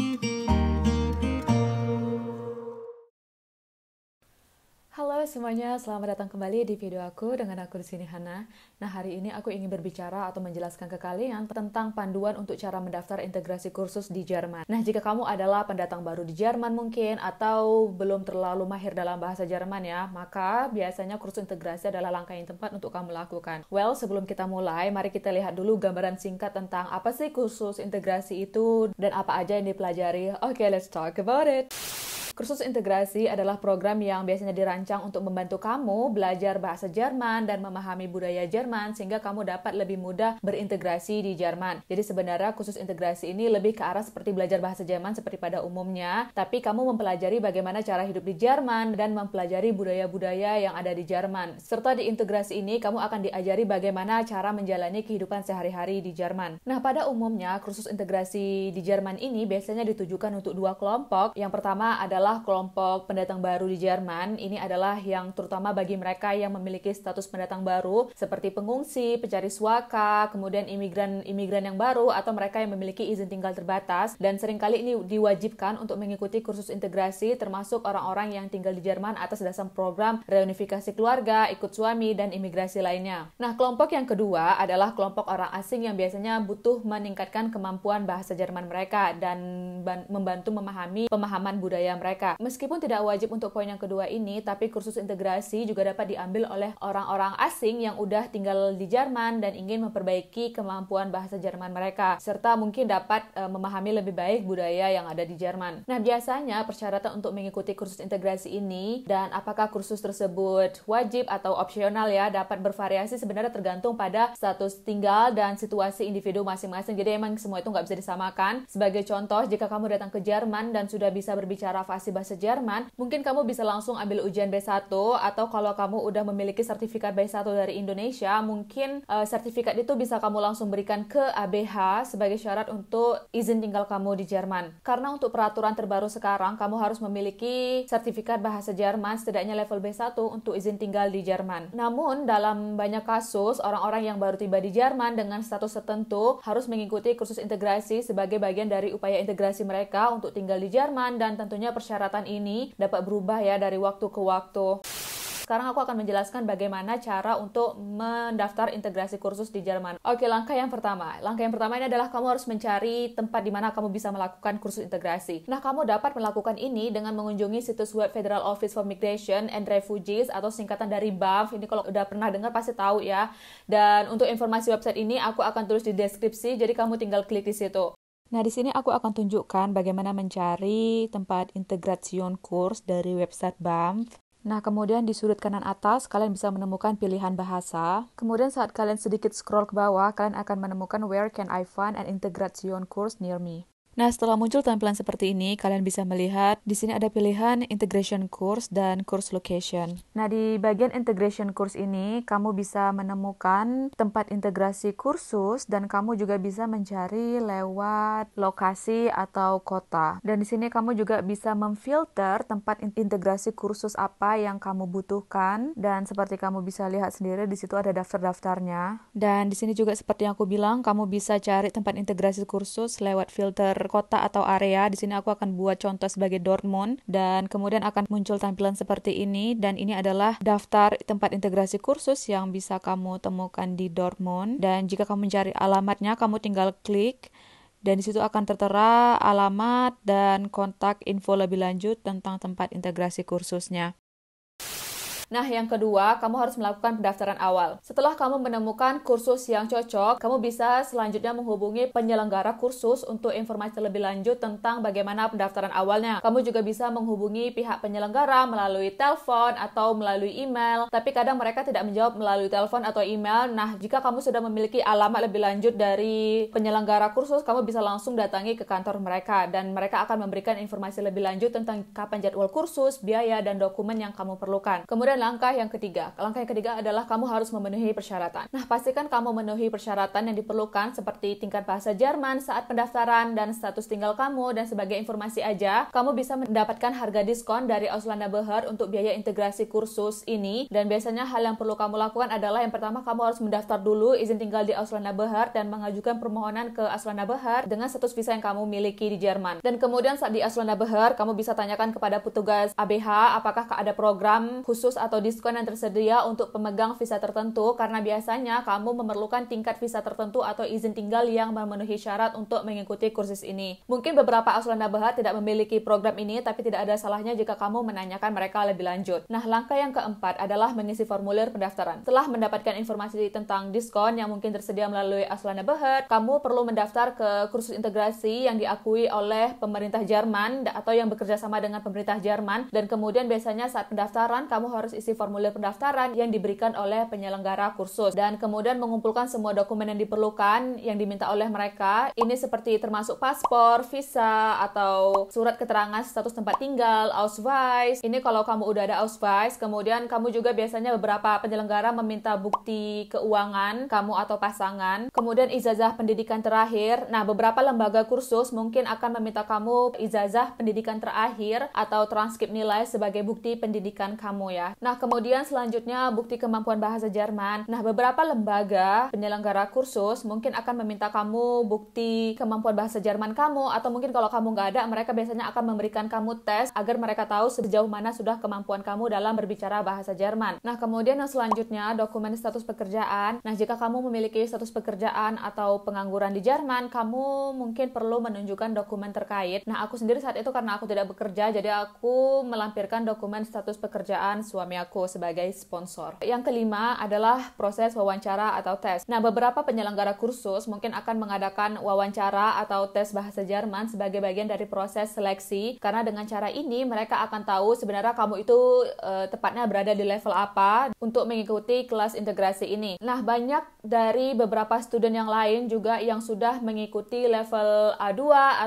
Mm-hmm. Halo semuanya, selamat datang kembali di video aku dengan aku di sini Hana. Nah, hari ini aku ingin berbicara atau menjelaskan ke kalian tentang panduan untuk cara mendaftar integrasi kursus di Jerman. Nah, jika kamu adalah pendatang baru di Jerman mungkin atau belum terlalu mahir dalam bahasa Jerman ya, maka biasanya kursus integrasi adalah langkah yang tepat untuk kamu lakukan. Well, sebelum kita mulai, mari kita lihat dulu gambaran singkat tentang apa sih kursus integrasi itu dan apa aja yang dipelajari. Oke, okay, let's talk about it. Kursus integrasi adalah program yang biasanya dirancang untuk membantu kamu belajar bahasa Jerman dan memahami budaya Jerman sehingga kamu dapat lebih mudah berintegrasi di Jerman. Jadi sebenarnya kursus integrasi ini lebih ke arah seperti belajar bahasa Jerman seperti pada umumnya, tapi kamu mempelajari bagaimana cara hidup di Jerman dan mempelajari budaya-budaya yang ada di Jerman. Serta di integrasi ini kamu akan diajari bagaimana cara menjalani kehidupan sehari-hari di Jerman. Nah, pada umumnya kursus integrasi di Jerman ini biasanya ditujukan untuk dua kelompok. Yang pertama adalah adalah kelompok pendatang baru di Jerman ini adalah yang terutama bagi mereka yang memiliki status pendatang baru seperti pengungsi, pencari suaka, kemudian imigran-imigran yang baru atau mereka yang memiliki izin tinggal terbatas dan seringkali ini diwajibkan untuk mengikuti kursus integrasi termasuk orang-orang yang tinggal di Jerman atas dasar program reunifikasi keluarga, ikut suami dan imigrasi lainnya. Nah, kelompok yang kedua adalah kelompok orang asing yang biasanya butuh meningkatkan kemampuan bahasa Jerman mereka dan membantu memahami pemahaman budaya mereka mereka. Meskipun tidak wajib untuk poin yang kedua ini, tapi kursus integrasi juga dapat diambil oleh orang-orang asing yang udah tinggal di Jerman dan ingin memperbaiki kemampuan bahasa Jerman mereka, serta mungkin dapat e, memahami lebih baik budaya yang ada di Jerman. Nah, biasanya persyaratan untuk mengikuti kursus integrasi ini dan apakah kursus tersebut wajib atau opsional ya dapat bervariasi sebenarnya tergantung pada status tinggal dan situasi individu masing-masing. Jadi emang semua itu nggak bisa disamakan. Sebagai contoh, jika kamu datang ke Jerman dan sudah bisa berbicara bahasa aplikasi bahasa Jerman, mungkin kamu bisa langsung ambil ujian B1 atau kalau kamu udah memiliki sertifikat B1 dari Indonesia, mungkin uh, sertifikat itu bisa kamu langsung berikan ke ABH sebagai syarat untuk izin tinggal kamu di Jerman. Karena untuk peraturan terbaru sekarang, kamu harus memiliki sertifikat bahasa Jerman setidaknya level B1 untuk izin tinggal di Jerman. Namun, dalam banyak kasus, orang-orang yang baru tiba di Jerman dengan status tertentu harus mengikuti kursus integrasi sebagai bagian dari upaya integrasi mereka untuk tinggal di Jerman dan tentunya persyaratan persyaratan ini dapat berubah ya dari waktu ke waktu sekarang aku akan menjelaskan bagaimana cara untuk mendaftar integrasi kursus di Jerman. Oke, langkah yang pertama. Langkah yang pertama ini adalah kamu harus mencari tempat di mana kamu bisa melakukan kursus integrasi. Nah, kamu dapat melakukan ini dengan mengunjungi situs web Federal Office for Migration and Refugees atau singkatan dari BAF. Ini kalau udah pernah dengar pasti tahu ya. Dan untuk informasi website ini aku akan tulis di deskripsi, jadi kamu tinggal klik di situ. Nah, di sini aku akan tunjukkan bagaimana mencari tempat integration course dari website BAMF. Nah, kemudian di sudut kanan atas, kalian bisa menemukan pilihan bahasa. Kemudian saat kalian sedikit scroll ke bawah, kalian akan menemukan Where can I find an integration course near me? Nah, setelah muncul tampilan seperti ini, kalian bisa melihat di sini ada pilihan integration course dan course location. Nah, di bagian integration course ini, kamu bisa menemukan tempat integrasi kursus dan kamu juga bisa mencari lewat lokasi atau kota. Dan di sini kamu juga bisa memfilter tempat integrasi kursus apa yang kamu butuhkan dan seperti kamu bisa lihat sendiri di situ ada daftar-daftarnya. Dan di sini juga seperti yang aku bilang, kamu bisa cari tempat integrasi kursus lewat filter kota atau area. Di sini aku akan buat contoh sebagai Dortmund dan kemudian akan muncul tampilan seperti ini dan ini adalah daftar tempat integrasi kursus yang bisa kamu temukan di Dortmund dan jika kamu mencari alamatnya kamu tinggal klik dan di situ akan tertera alamat dan kontak info lebih lanjut tentang tempat integrasi kursusnya. Nah, yang kedua, kamu harus melakukan pendaftaran awal. Setelah kamu menemukan kursus yang cocok, kamu bisa selanjutnya menghubungi penyelenggara kursus untuk informasi lebih lanjut tentang bagaimana pendaftaran awalnya. Kamu juga bisa menghubungi pihak penyelenggara melalui telepon atau melalui email, tapi kadang mereka tidak menjawab melalui telepon atau email. Nah, jika kamu sudah memiliki alamat lebih lanjut dari penyelenggara kursus, kamu bisa langsung datangi ke kantor mereka dan mereka akan memberikan informasi lebih lanjut tentang kapan jadwal kursus, biaya, dan dokumen yang kamu perlukan. Kemudian langkah yang ketiga. Langkah yang ketiga adalah kamu harus memenuhi persyaratan. Nah, pastikan kamu memenuhi persyaratan yang diperlukan seperti tingkat bahasa Jerman saat pendaftaran dan status tinggal kamu dan sebagai informasi aja, kamu bisa mendapatkan harga diskon dari Auslanda Behar untuk biaya integrasi kursus ini dan biasanya hal yang perlu kamu lakukan adalah yang pertama kamu harus mendaftar dulu izin tinggal di Auslanda Behar dan mengajukan permohonan ke Auslanda Behar dengan status visa yang kamu miliki di Jerman. Dan kemudian saat di Auslanda Behar, kamu bisa tanyakan kepada petugas ABH apakah ada program khusus atau atau diskon yang tersedia untuk pemegang visa tertentu karena biasanya kamu memerlukan tingkat visa tertentu atau izin tinggal yang memenuhi syarat untuk mengikuti kursus ini. Mungkin beberapa Auslanda Bahar tidak memiliki program ini tapi tidak ada salahnya jika kamu menanyakan mereka lebih lanjut. Nah, langkah yang keempat adalah mengisi formulir pendaftaran. Setelah mendapatkan informasi tentang diskon yang mungkin tersedia melalui Auslanda Bahar, kamu perlu mendaftar ke kursus integrasi yang diakui oleh pemerintah Jerman atau yang bekerja sama dengan pemerintah Jerman dan kemudian biasanya saat pendaftaran kamu harus isi formulir pendaftaran yang diberikan oleh penyelenggara kursus dan kemudian mengumpulkan semua dokumen yang diperlukan yang diminta oleh mereka. Ini seperti termasuk paspor, visa, atau surat keterangan status tempat tinggal, Ausweis. Ini kalau kamu udah ada Ausweis, kemudian kamu juga biasanya beberapa penyelenggara meminta bukti keuangan kamu atau pasangan, kemudian ijazah pendidikan terakhir. Nah, beberapa lembaga kursus mungkin akan meminta kamu ijazah pendidikan terakhir atau transkrip nilai sebagai bukti pendidikan kamu ya. Nah, Nah, kemudian selanjutnya bukti kemampuan bahasa Jerman. Nah, beberapa lembaga penyelenggara kursus mungkin akan meminta kamu bukti kemampuan bahasa Jerman kamu atau mungkin kalau kamu nggak ada, mereka biasanya akan memberikan kamu tes agar mereka tahu sejauh mana sudah kemampuan kamu dalam berbicara bahasa Jerman. Nah, kemudian yang selanjutnya dokumen status pekerjaan. Nah, jika kamu memiliki status pekerjaan atau pengangguran di Jerman, kamu mungkin perlu menunjukkan dokumen terkait. Nah, aku sendiri saat itu karena aku tidak bekerja, jadi aku melampirkan dokumen status pekerjaan suami sebagai sponsor. Yang kelima adalah proses wawancara atau tes. Nah, beberapa penyelenggara kursus mungkin akan mengadakan wawancara atau tes bahasa Jerman sebagai bagian dari proses seleksi karena dengan cara ini mereka akan tahu sebenarnya kamu itu e, tepatnya berada di level apa untuk mengikuti kelas integrasi ini. Nah, banyak dari beberapa student yang lain juga yang sudah mengikuti level A2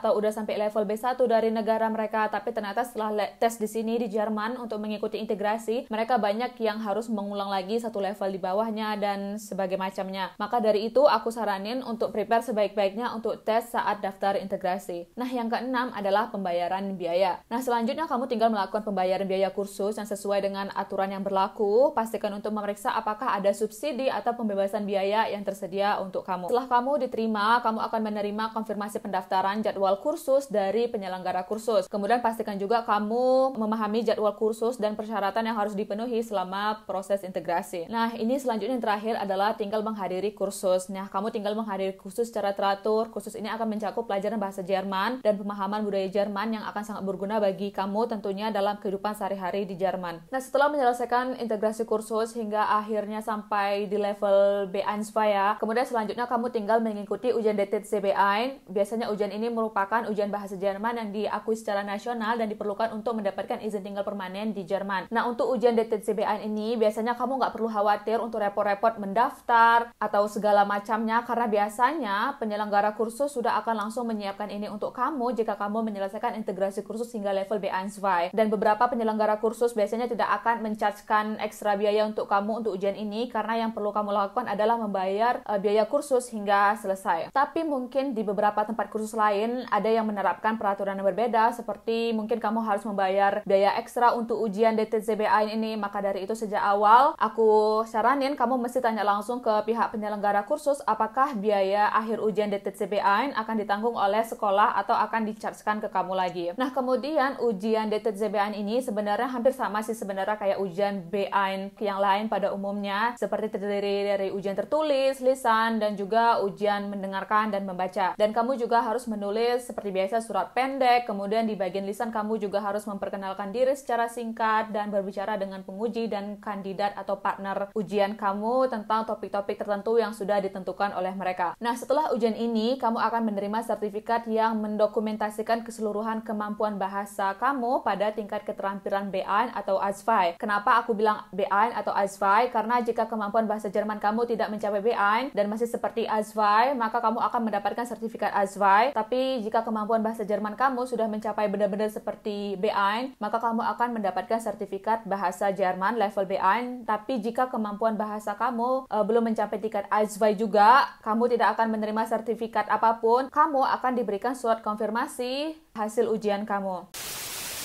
atau udah sampai level B1 dari negara mereka tapi ternyata setelah tes di sini di Jerman untuk mengikuti integrasi mereka banyak yang harus mengulang lagi satu level di bawahnya dan sebagai macamnya. Maka dari itu aku saranin untuk prepare sebaik-baiknya untuk tes saat daftar integrasi. Nah, yang keenam adalah pembayaran biaya. Nah, selanjutnya kamu tinggal melakukan pembayaran biaya kursus yang sesuai dengan aturan yang berlaku. Pastikan untuk memeriksa apakah ada subsidi atau pembebasan biaya yang tersedia untuk kamu. Setelah kamu diterima, kamu akan menerima konfirmasi pendaftaran jadwal kursus dari penyelenggara kursus. Kemudian pastikan juga kamu memahami jadwal kursus dan persyaratan yang harus dipenuhi selama proses integrasi. Nah, ini selanjutnya yang terakhir adalah tinggal menghadiri kursus. Nah, kamu tinggal menghadiri kursus secara teratur. Kursus ini akan mencakup pelajaran bahasa Jerman dan pemahaman budaya Jerman yang akan sangat berguna bagi kamu tentunya dalam kehidupan sehari-hari di Jerman. Nah, setelah menyelesaikan integrasi kursus hingga akhirnya sampai di level B1 ya, kemudian selanjutnya kamu tinggal mengikuti ujian DTC B1. Biasanya ujian ini merupakan ujian bahasa Jerman yang diakui secara nasional dan diperlukan untuk mendapatkan izin tinggal permanen di Jerman. Nah, untuk ujian ujian DTCBN ini biasanya kamu nggak perlu khawatir untuk repot-repot mendaftar atau segala macamnya karena biasanya penyelenggara kursus sudah akan langsung menyiapkan ini untuk kamu jika kamu menyelesaikan integrasi kursus hingga level B1 dan beberapa penyelenggara kursus biasanya tidak akan mencargekan ekstra biaya untuk kamu untuk ujian ini karena yang perlu kamu lakukan adalah membayar eh, biaya kursus hingga selesai. Tapi mungkin di beberapa tempat kursus lain ada yang menerapkan peraturan yang berbeda seperti mungkin kamu harus membayar biaya ekstra untuk ujian DTCBN ini ini. Maka dari itu sejak awal aku saranin kamu mesti tanya langsung ke pihak penyelenggara kursus apakah biaya akhir ujian DTCBN akan ditanggung oleh sekolah atau akan dichargekan ke kamu lagi. Nah, kemudian ujian DTCBN ini sebenarnya hampir sama sih sebenarnya kayak ujian BN yang lain pada umumnya seperti terdiri dari ujian tertulis, lisan, dan juga ujian mendengarkan dan membaca. Dan kamu juga harus menulis seperti biasa surat pendek, kemudian di bagian lisan kamu juga harus memperkenalkan diri secara singkat dan berbicara dengan dengan penguji dan kandidat atau partner ujian kamu tentang topik-topik tertentu yang sudah ditentukan oleh mereka. Nah, setelah ujian ini, kamu akan menerima sertifikat yang mendokumentasikan keseluruhan kemampuan bahasa kamu pada tingkat keterampilan B1 atau ASFI. Kenapa aku bilang B1 atau ASFI? Karena jika kemampuan bahasa Jerman kamu tidak mencapai B1 dan masih seperti ASFI, maka kamu akan mendapatkan sertifikat ASFI. Tapi jika kemampuan bahasa Jerman kamu sudah mencapai benar-benar seperti B1, maka kamu akan mendapatkan sertifikat bahasa bahasa Jerman level B1, tapi jika kemampuan bahasa kamu uh, belum mencapai tingkat A2 juga, kamu tidak akan menerima sertifikat apapun. Kamu akan diberikan surat konfirmasi hasil ujian kamu.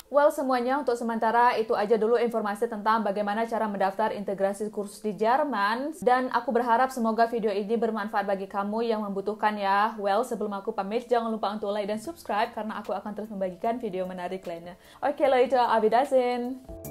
Well, semuanya untuk sementara itu aja dulu informasi tentang bagaimana cara mendaftar integrasi kursus di Jerman. Dan aku berharap semoga video ini bermanfaat bagi kamu yang membutuhkan ya. Well, sebelum aku pamit, jangan lupa untuk like dan subscribe karena aku akan terus membagikan video menarik lainnya. Oke, okay, lo itu abidazin.